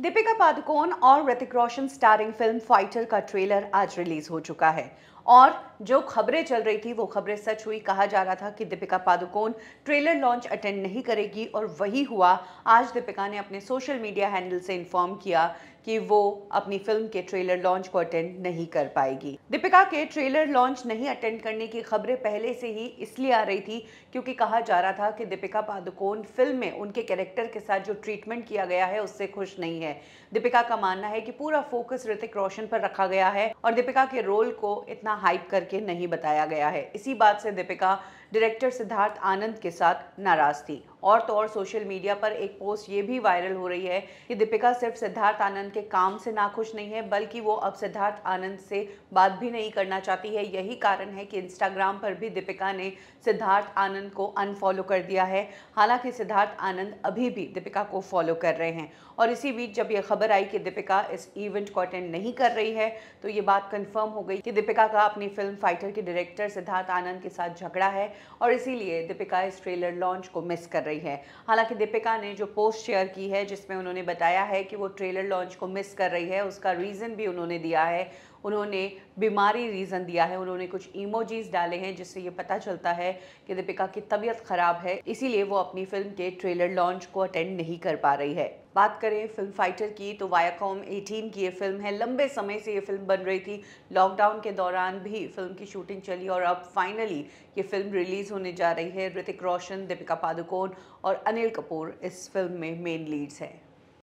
दीपिका पादुकोण और Hrithik Roshan starring film Fighter का trailer आज रिलीज हो चुका है और जो खबरें चल रही थी वो खबरें सच हुई कहा जा रहा था कि Deepika Padukone trailer launch attend नहीं करेगी और वही हुआ आज दीपिका ने अपने सोशल मीडिया हैंडल से इन्फॉर्म किया कि वो अपनी फिल्म के ट्रेलर लॉन्च को अटेंड नहीं कर पाएगी दीपिका के ट्रेलर लॉन्च नहीं अटेंड करने की खबरें पहले से ही इसलिए आ रही थी क्योंकि कहा जा रहा था कि दीपिका पादुकोण फिल्म में उनके कैरेक्टर के साथ जो ट्रीटमेंट किया गया है उससे खुश नहीं है दीपिका का मानना है कि पूरा फोकस ऋतिक रोशन पर रखा गया है और दीपिका के रोल को इतना इतना हाइप करके नहीं बताया गया है इसी बात से दीपिका डायरेक्टर सिद्धार्थ आनंद के साथ नाराज़ थी और तो और सोशल मीडिया पर एक पोस्ट ये भी वायरल हो रही है कि दीपिका सिर्फ सिद्धार्थ आनंद के काम से नाखुश नहीं है बल्कि वो अब सिद्धार्थ आनंद से बात भी नहीं करना चाहती है यही कारण है कि इंस्टाग्राम पर भी दीपिका ने सिद्धार्थ आनंद को अनफॉलो कर दिया है हालांकि सिद्धार्थ आनंद अभी भी दीपिका को फॉलो कर रहे हैं और इसी बीच जब यह खबर आई कि दीपिका इस इवेंट को अटेंड नहीं कर रही है तो ये बात कन्फर्म हो गई कि दीपिका का अपनी फिल्म फाइटर के डायरेक्टर सिद्धार्थ आनंद के साथ झगड़ा है और इसीलिए दीपिका इस ट्रेलर लॉन्च को मिस कर रही रही है हालांकि दीपिका ने जो पोस्ट शेयर की है जिसमें उन्होंने बताया है कि वो ट्रेलर लॉन्च को मिस कर रही है उसका रीज़न भी उन्होंने दिया है उन्होंने बीमारी रीज़न दिया है उन्होंने कुछ इमोजीज डाले हैं जिससे ये पता चलता है कि दीपिका की तबीयत ख़राब है इसीलिए वो अपनी फिल्म के ट्रेलर लॉन्च को अटेंड नहीं कर पा रही है बात करें फिल्म फाइटर की तो वायाकॉम 18 की ये फिल्म है लंबे समय से ये फिल्म बन रही थी लॉकडाउन के दौरान भी फिल्म की शूटिंग चली और अब फाइनली ये फिल्म रिलीज़ होने जा रही है ऋतिक रोशन दीपिका पादुकोण और अनिल कपूर इस फिल्म में मेन लीड्स हैं